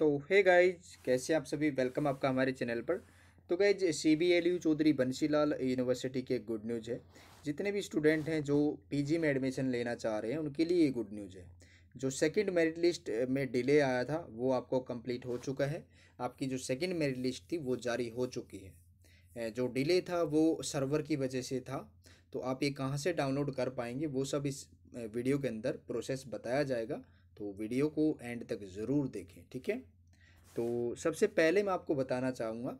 तो hey guys कैसे आप सभी वेलकम आपका हमारे चैनल पर तो guys C B L U Chaudhary Bansilal University के गुड न्यूज़ है जितने भी स्टूडेंट हैं जो पीजी में एडमिशन लेना चाह रहे हैं उनके लिए ये गुड न्यूज़ है जो सेकंड मेरिट लिस्ट में डिले आया था वो आपको कंप्लीट हो चुका है आपकी जो सेकंड मेरिट लिस्ट थी वो जारी हो चुकी है uh, जो डिले था वो सर्वर की वजह से था तो आप ये कहाँ से डाउनलोड कर पाएंगे वो सब इस वीडियो uh, के अंदर प्रोसेस बताया जाएगा तो वीडियो को एंड तक ज़रूर देखें ठीक है तो सबसे पहले मैं आपको बताना चाहूँगा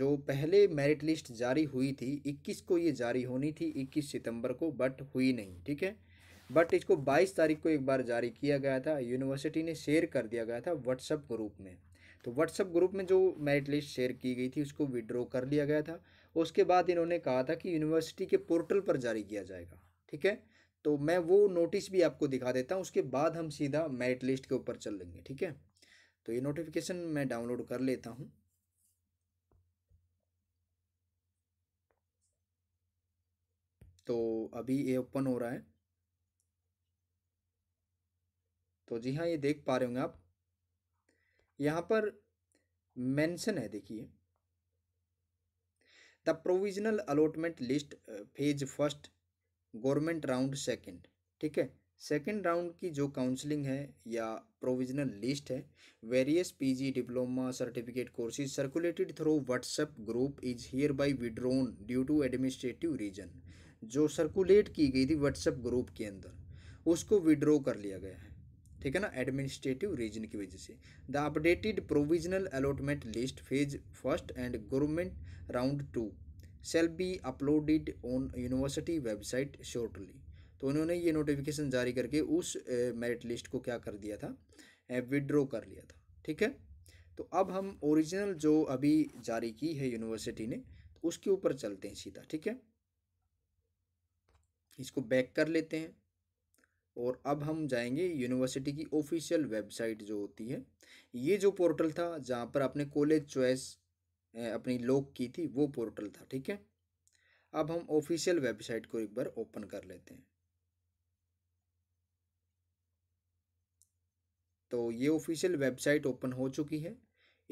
जो पहले मेरिट लिस्ट जारी हुई थी 21 को ये जारी होनी थी 21 सितंबर को बट हुई नहीं ठीक है बट इसको 22 तारीख को एक बार जारी किया गया था यूनिवर्सिटी ने शेयर कर दिया गया था व्हाट्सअप ग्रुप में तो व्हाट्सअप ग्रुप में जो मेरिट लिस्ट शेयर की गई थी उसको विड्रॉ कर लिया गया था उसके बाद इन्होंने कहा था कि यूनिवर्सिटी के पोर्टल पर जारी किया जाएगा ठीक है तो मैं वो नोटिस भी आपको दिखा देता हूँ उसके बाद हम सीधा मेरिट लिस्ट के ऊपर चल लेंगे ठीक है तो ये नोटिफिकेशन मैं डाउनलोड कर लेता हूँ तो अभी ये ओपन हो रहा है तो जी हाँ ये देख पा रहे होंगे आप यहाँ पर मेंशन है देखिए the provisional allotment list phase first government round second ठीक है सेकंड राउंड की जो काउंसलिंग है या प्रोविजनल लिस्ट है various PG diploma certificate courses circulated through WhatsApp group is hereby withdrawn due to administrative reason जो circulate की गई थी व्हाट्सएप ग्रुप के अंदर उसको विड्रॉ कर लिया गया है ठीक है ना एडमिनिस्ट्रेटिव रीजन की वजह से the updated provisional allotment list phase first and government round two shall be uploaded on university website shortly तो उन्होंने ये नोटिफिकेशन जारी करके उस मेरिट लिस्ट को क्या कर दिया था विड्रॉ कर लिया था ठीक है तो अब हम ओरिजिनल जो अभी जारी की है यूनिवर्सिटी ने तो उसके ऊपर चलते हैं सीधा ठीक है इसको बैक कर लेते हैं और अब हम जाएंगे यूनिवर्सिटी की ऑफिशियल वेबसाइट जो होती है ये जो पोर्टल था जहाँ पर आपने कॉलेज चॉइस अपनी लॉक की थी वो पोर्टल था ठीक है अब हम ऑफिशियल वेबसाइट को एक बार ओपन कर लेते हैं तो ये ऑफिशियल वेबसाइट ओपन हो चुकी है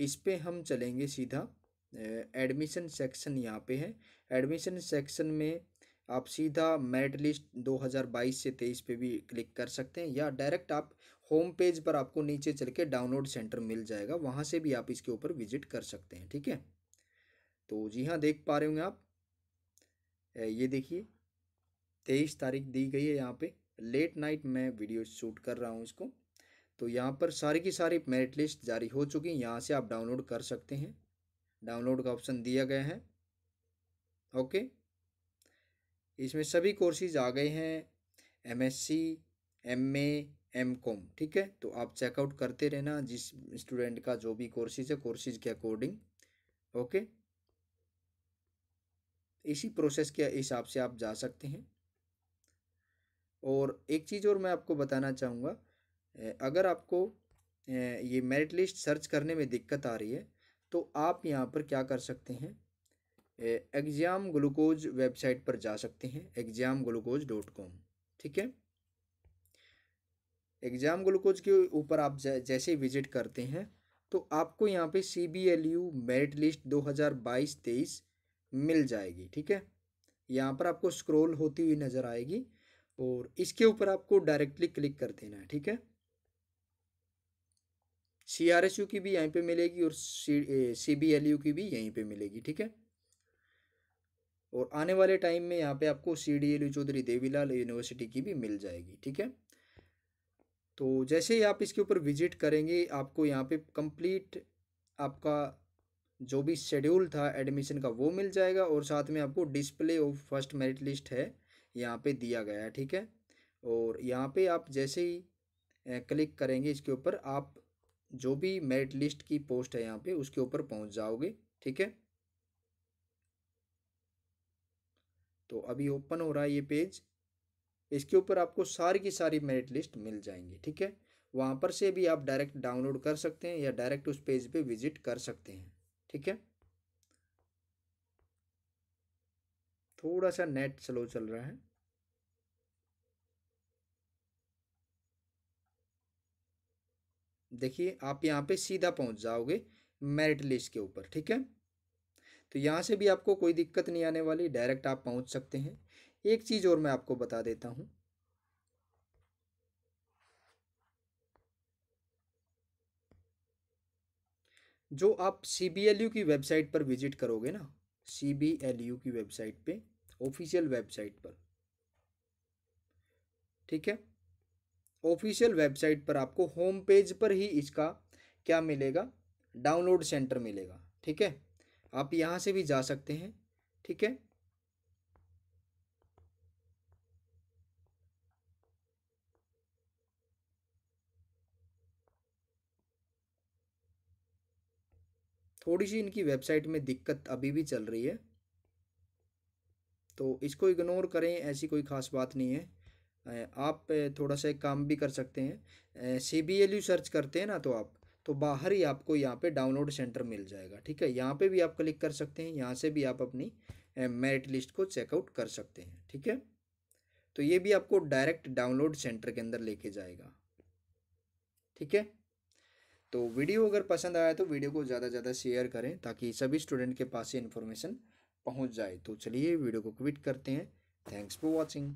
इस पर हम चलेंगे सीधा एडमिशन सेक्शन यहाँ पे है एडमिशन सेक्शन में आप सीधा मेरिट लिस्ट 2022 से 23 पे भी क्लिक कर सकते हैं या डायरेक्ट आप होम पेज पर आपको नीचे चल के डाउनलोड सेंटर मिल जाएगा वहाँ से भी आप इसके ऊपर विजिट कर सकते हैं ठीक है तो जी हाँ देख पा रहे होंगे आप ये देखिए तेईस तारीख दी गई है यहाँ पे लेट नाइट मैं वीडियो शूट कर रहा हूँ इसको तो यहाँ पर सारी की सारी मेरिट लिस्ट जारी हो चुकी है यहाँ से आप डाउनलोड कर सकते हैं डाउनलोड का ऑप्शन दिया गया है ओके इसमें सभी कोर्सेज आ गए हैं एमएससी, एमए, एम कॉम ठीक है तो आप चेकआउट करते रहना जिस स्टूडेंट का जो भी कोर्सेज है कोर्सेज के अकॉर्डिंग ओके इसी प्रोसेस के हिसाब से आप जा सकते हैं और एक चीज़ और मैं आपको बताना चाहूँगा अगर आपको ये मेरिट लिस्ट सर्च करने में दिक्कत आ रही है तो आप यहाँ पर क्या कर सकते हैं एग्ज़ाम ग्लूकोज वेबसाइट पर जा सकते हैं एग्ज़ाम ग्लूकोज डॉट कॉम ठीक है एग्ज़ाम ग्लूकोज के ऊपर आप जैसे विजिट करते हैं तो आपको यहाँ पे C B L U merit list दो हज़ार बाईस तेईस मिल जाएगी ठीक है यहाँ पर आपको स्क्रॉल होती हुई नज़र आएगी और इसके ऊपर आपको डायरेक्टली क्लिक कर देना है ठीक है सी आर एस यू की भी यहीं पे मिलेगी और C C B L U की भी यहीं पे मिलेगी ठीक है और आने वाले टाइम में यहाँ पे आपको C D L U Chaudhary Devilal University की भी मिल जाएगी ठीक है तो जैसे ही आप इसके ऊपर विजिट करेंगे आपको यहाँ पे कंप्लीट आपका जो भी शेड्यूल था एडमिशन का वो मिल जाएगा और साथ में आपको display of first merit list है यहाँ पे दिया गया है ठीक है और यहाँ पे आप जैसे ही क्लिक करेंगे इसके ऊपर आप जो भी मेरिट लिस्ट की पोस्ट है यहाँ पे उसके ऊपर पहुँच जाओगे ठीक है तो अभी ओपन हो रहा है ये पेज इसके ऊपर आपको सारी की सारी मेरिट लिस्ट मिल जाएंगी ठीक है वहाँ पर से भी आप डायरेक्ट डाउनलोड कर सकते हैं या डायरेक्ट उस पेज पे विजिट कर सकते हैं ठीक है थोड़ा सा नेट स्लो चल रहा है देखिए आप यहाँ पे सीधा पहुँच जाओगे मेरिट लिस्ट के ऊपर ठीक है तो यहाँ से भी आपको कोई दिक्कत नहीं आने वाली डायरेक्ट आप पहुँच सकते हैं एक चीज़ और मैं आपको बता देता हूँ जो आप सी की वेबसाइट पर विजिट करोगे ना सी की वेबसाइट पे ऑफिशियल वेबसाइट पर ठीक है ऑफिशियल वेबसाइट पर आपको होम पेज पर ही इसका क्या मिलेगा डाउनलोड सेंटर मिलेगा ठीक है आप यहाँ से भी जा सकते हैं ठीक है थोड़ी सी इनकी वेबसाइट में दिक्कत अभी भी चल रही है तो इसको इग्नोर करें ऐसी कोई ख़ास बात नहीं है आप थोड़ा सा काम भी कर सकते हैं C B L U search करते हैं ना तो आप तो बाहर ही आपको यहाँ पे डाउनलोड सेंटर मिल जाएगा ठीक है यहाँ पे भी आप क्लिक कर सकते हैं यहाँ से भी आप अपनी मेरिट लिस्ट को चेकआउट कर सकते हैं ठीक है तो ये भी आपको डायरेक्ट डाउनलोड सेंटर के अंदर लेके जाएगा ठीक है तो वीडियो अगर पसंद आया तो वीडियो को ज़्यादा से ज़्यादा शेयर करें ताकि सभी स्टूडेंट के पास ये इन्फॉर्मेशन पहुँच जाए तो चलिए वीडियो को क्विट करते हैं थैंक्स फॉर वॉचिंग